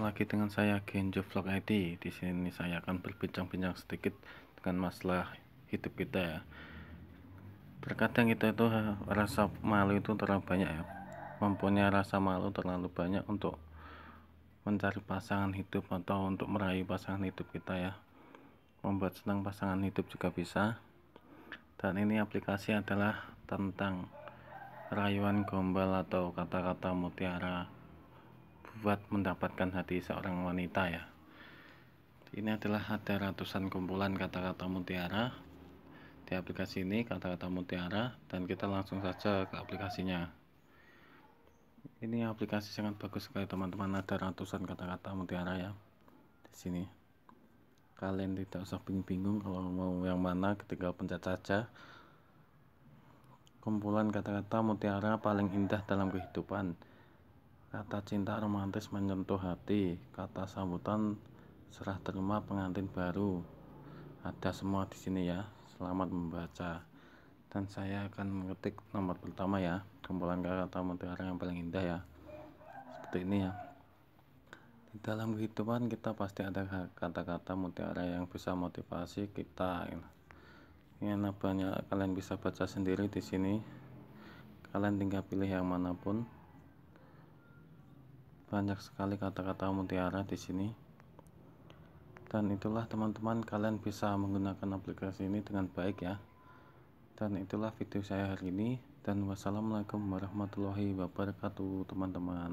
lagi dengan saya Genjo Vlog ID. Di sini saya akan berbincang-bincang sedikit dengan masalah hidup kita ya. Terkadang kita itu eh, rasa malu itu terlalu banyak ya. Mempunyai rasa malu terlalu banyak untuk mencari pasangan hidup atau untuk merayu pasangan hidup kita ya. Membuat senang pasangan hidup juga bisa. Dan ini aplikasi adalah tentang rayuan gombal atau kata-kata mutiara buat mendapatkan hati seorang wanita ya ini adalah ada ratusan kumpulan kata-kata mutiara di aplikasi ini kata-kata mutiara dan kita langsung saja ke aplikasinya ini aplikasi sangat bagus sekali teman-teman ada ratusan kata-kata mutiara ya di sini kalian tidak usah bingung-bingung kalau mau yang mana ketika pencet saja kumpulan kata-kata mutiara paling indah dalam kehidupan Kata cinta romantis menyentuh hati, kata sambutan serah terima pengantin baru. Ada semua di sini ya. Selamat membaca. Dan saya akan mengetik nomor pertama ya, kumpulan kata mutiara yang paling indah ya. Seperti ini ya. Di dalam kehidupan kita pasti ada kata-kata mutiara yang bisa motivasi kita. Gitu. Ya, nah, banyak kalian bisa baca sendiri di sini. Kalian tinggal pilih yang manapun banyak sekali kata-kata mutiara di sini dan itulah teman-teman kalian bisa menggunakan aplikasi ini dengan baik ya dan itulah video saya hari ini dan wassalamualaikum warahmatullahi wabarakatuh teman-teman